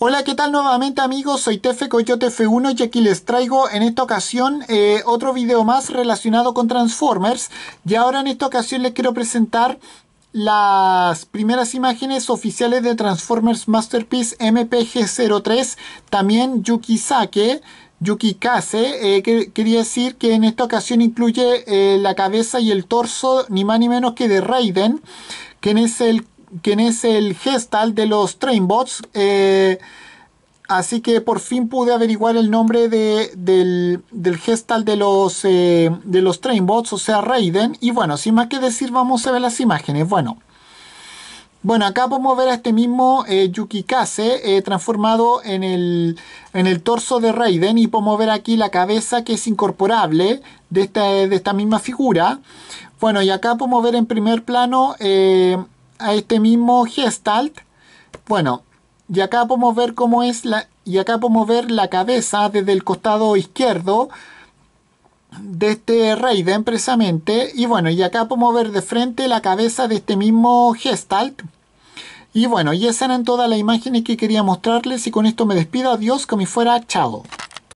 Hola, ¿qué tal nuevamente amigos? Soy Tefe Coyote F1 y aquí les traigo en esta ocasión eh, otro video más relacionado con Transformers y ahora en esta ocasión les quiero presentar las primeras imágenes oficiales de Transformers Masterpiece MPG-03 también Yukisake Kase, eh, que, quería decir que en esta ocasión incluye eh, la cabeza y el torso ni más ni menos que de Raiden que es el quien es el gestal de los Trainbots. Eh, así que por fin pude averiguar el nombre del, del, gestal de los, eh, de los Trainbots, o sea Raiden. Y bueno, sin más que decir, vamos a ver las imágenes. Bueno. Bueno, acá podemos ver a este mismo eh, Kase eh, transformado en el, torso de Raiden y podemos ver aquí la cabeza que es incorporable de esta, misma figura. Bueno, y acá podemos ver en primer plano a este mismo gestalt. Bueno, y acá podemos ver cómo es la y acá podemos ver la cabeza desde el costado izquierdo de este Raiden precisamente y bueno y acá podemos ver de frente la cabeza de este mismo gestalt y bueno y esas eran todas las imágenes que quería mostrarles y con esto me despido adiós como fuera chao